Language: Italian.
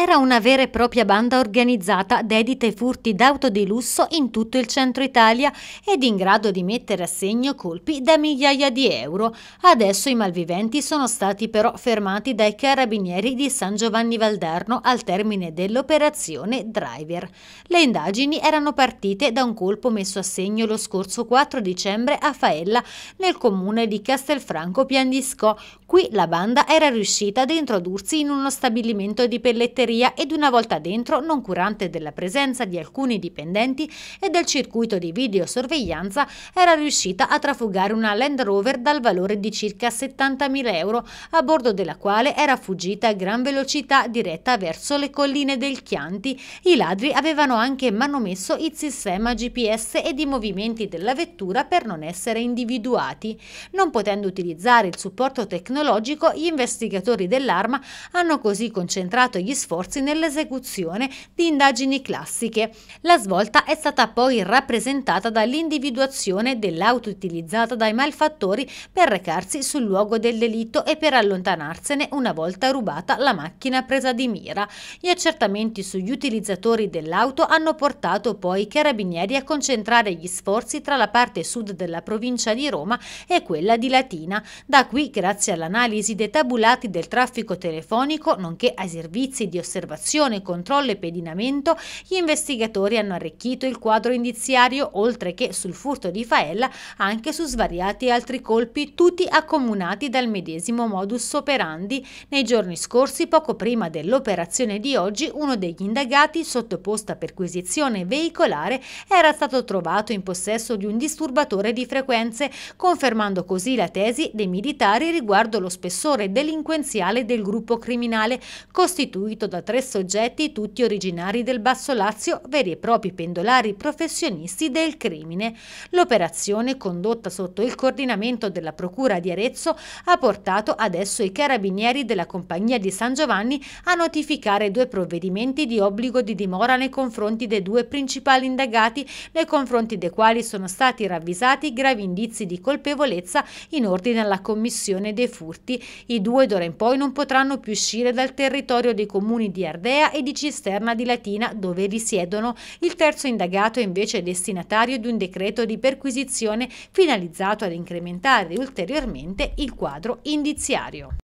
Era una vera e propria banda organizzata dedita ai furti d'auto di lusso in tutto il centro Italia ed in grado di mettere a segno colpi da migliaia di euro. Adesso i malviventi sono stati però fermati dai carabinieri di San Giovanni Valdarno al termine dell'operazione Driver. Le indagini erano partite da un colpo messo a segno lo scorso 4 dicembre a Faella nel comune di Castelfranco Piandisco. Qui la banda era riuscita ad introdursi in uno stabilimento di pelletteria segreteria ed una volta dentro non curante della presenza di alcuni dipendenti e del circuito di videosorveglianza era riuscita a trafugare una Land Rover dal valore di circa 70.000 euro a bordo della quale era fuggita a gran velocità diretta verso le colline del Chianti. I ladri avevano anche manomesso il sistema GPS ed i movimenti della vettura per non essere individuati. Non potendo utilizzare il supporto tecnologico, gli investigatori dell'arma hanno così concentrato gli sforzi sforzi nell'esecuzione di indagini classiche. La svolta è stata poi rappresentata dall'individuazione dell'auto utilizzata dai malfattori per recarsi sul luogo del delitto e per allontanarsene una volta rubata la macchina presa di mira. Gli accertamenti sugli utilizzatori dell'auto hanno portato poi i carabinieri a concentrare gli sforzi tra la parte sud della provincia di Roma e quella di Latina. Da qui, grazie all'analisi dei tabulati del traffico telefonico, nonché ai servizi di osservazione, controllo e pedinamento, gli investigatori hanno arricchito il quadro indiziario, oltre che sul furto di Faella, anche su svariati altri colpi, tutti accomunati dal medesimo modus operandi. Nei giorni scorsi, poco prima dell'operazione di oggi, uno degli indagati, sottoposto a perquisizione veicolare, era stato trovato in possesso di un disturbatore di frequenze, confermando così la tesi dei militari riguardo lo spessore delinquenziale del gruppo criminale costituito da tre soggetti, tutti originari del Basso Lazio, veri e propri pendolari professionisti del crimine. L'operazione, condotta sotto il coordinamento della Procura di Arezzo, ha portato adesso i carabinieri della Compagnia di San Giovanni a notificare due provvedimenti di obbligo di dimora nei confronti dei due principali indagati, nei confronti dei quali sono stati ravvisati gravi indizi di colpevolezza in ordine alla commissione dei furti. I due d'ora in poi non potranno più uscire dal territorio dei comuni comuni di Ardea e di Cisterna di Latina dove risiedono. Il terzo indagato è invece destinatario di un decreto di perquisizione finalizzato ad incrementare ulteriormente il quadro indiziario.